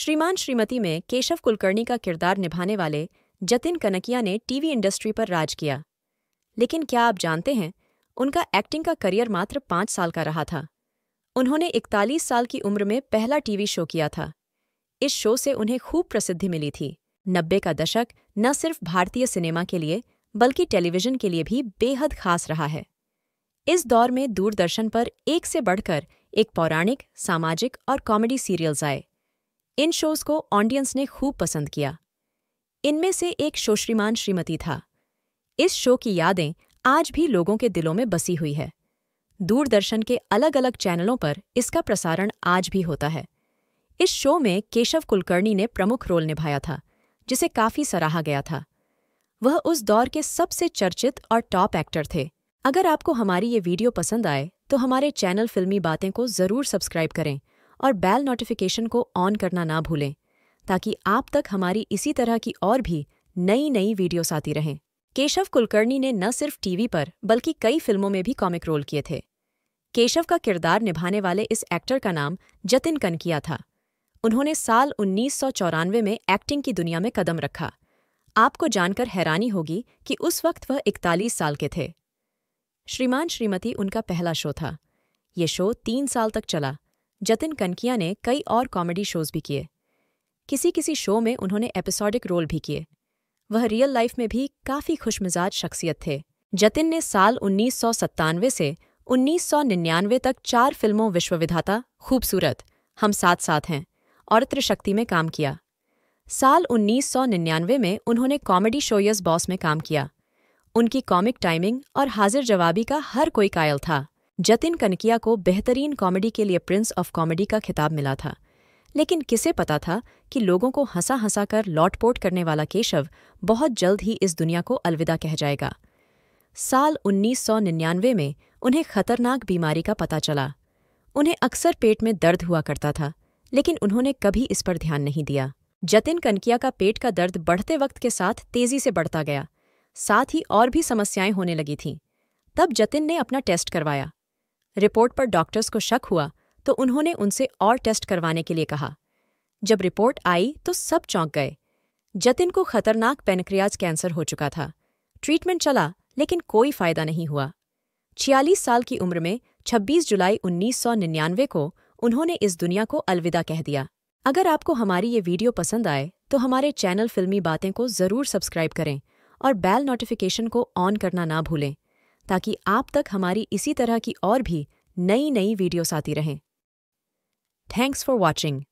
श्रीमान श्रीमती में केशव कुलकर्णी का किरदार निभाने वाले जतिन कनकिया ने टीवी इंडस्ट्री पर राज किया लेकिन क्या आप जानते हैं उनका एक्टिंग का करियर मात्र पांच साल का रहा था उन्होंने इकतालीस साल की उम्र में पहला टीवी शो किया था इस शो से उन्हें खूब प्रसिद्धि मिली थी नब्बे का दशक न सिर्फ भारतीय सिनेमा के लिए बल्कि टेलीविजन के लिए भी बेहद खास रहा है इस दौर में दूरदर्शन पर एक से बढ़कर एक पौराणिक सामाजिक और कॉमेडी सीरियल्स आए इन शोज को ऑडियंस ने खूब पसंद किया इनमें से एक शो श्रीमान श्रीमती था इस शो की यादें आज भी लोगों के दिलों में बसी हुई है दूरदर्शन के अलग अलग चैनलों पर इसका प्रसारण आज भी होता है इस शो में केशव कुलकर्णी ने प्रमुख रोल निभाया था जिसे काफी सराहा गया था वह उस दौर के सबसे चर्चित और टॉप एक्टर थे अगर आपको हमारी ये वीडियो पसंद आए तो हमारे चैनल फिल्मी बातें को ज़रूर सब्सक्राइब करें और बैल नोटिफिकेशन को ऑन करना ना भूलें ताकि आप तक हमारी इसी तरह की और भी नई नई वीडियोस आती रहें केशव कुलकर्णी ने न सिर्फ टीवी पर बल्कि कई फिल्मों में भी कॉमिक रोल किए थे केशव का किरदार निभाने वाले इस एक्टर का नाम जतिन कनकिया था उन्होंने साल उन्नीस में एक्टिंग की दुनिया में कदम रखा आपको जानकर हैरानी होगी कि उस वक्त वह इकतालीस साल के थे श्रीमान श्रीमती उनका पहला शो था ये शो तीन साल तक चला जतिन कनकिया ने कई और कॉमेडी शोज भी किए किसी किसी शो में उन्होंने एपिसोडिक रोल भी किए वह रियल लाइफ में भी काफ़ी खुशमिजाज शख्सियत थे जतिन ने साल उन्नीस से उन्नीस तक चार फिल्मों विश्वविधाता खूबसूरत हम साथ साथ हैं और त्रिशक्ति में काम किया साल 1999 में उन्होंने कॉमेडी शोयस बॉस में काम किया उनकी कॉमिक टाइमिंग और हाजिर जवाबी का हर कोई कायल था जतिन कनकिया को बेहतरीन कॉमेडी के लिए प्रिंस ऑफ कॉमेडी का खिताब मिला था लेकिन किसे पता था कि लोगों को हंसा हंसा कर लौटपोट करने वाला केशव बहुत जल्द ही इस दुनिया को अलविदा कह जाएगा साल 1999 में उन्हें खतरनाक बीमारी का पता चला उन्हें अक्सर पेट में दर्द हुआ करता था लेकिन उन्होंने कभी इस पर ध्यान नहीं दिया जतिन कनकिया का पेट का दर्द बढ़ते वक्त के साथ तेजी से बढ़ता गया साथ ही और भी समस्याएं होने लगी थीं तब जतिन ने अपना टेस्ट करवाया रिपोर्ट पर डॉक्टर्स को शक हुआ तो उन्होंने उनसे और टेस्ट करवाने के लिए कहा जब रिपोर्ट आई तो सब चौंक गए जतिन को खतरनाक पेनक्रियाज कैंसर हो चुका था ट्रीटमेंट चला लेकिन कोई फायदा नहीं हुआ छियालीस साल की उम्र में 26 जुलाई 1999 को उन्होंने इस दुनिया को अलविदा कह दिया अगर आपको हमारी ये वीडियो पसंद आए तो हमारे चैनल फिल्मी बातें को ज़रूर सब्सक्राइब करें और बेल नोटिफिकेशन को ऑन करना ना भूलें ताकि आप तक हमारी इसी तरह की और भी नई नई वीडियोस आती रहें थैंक्स फॉर वॉचिंग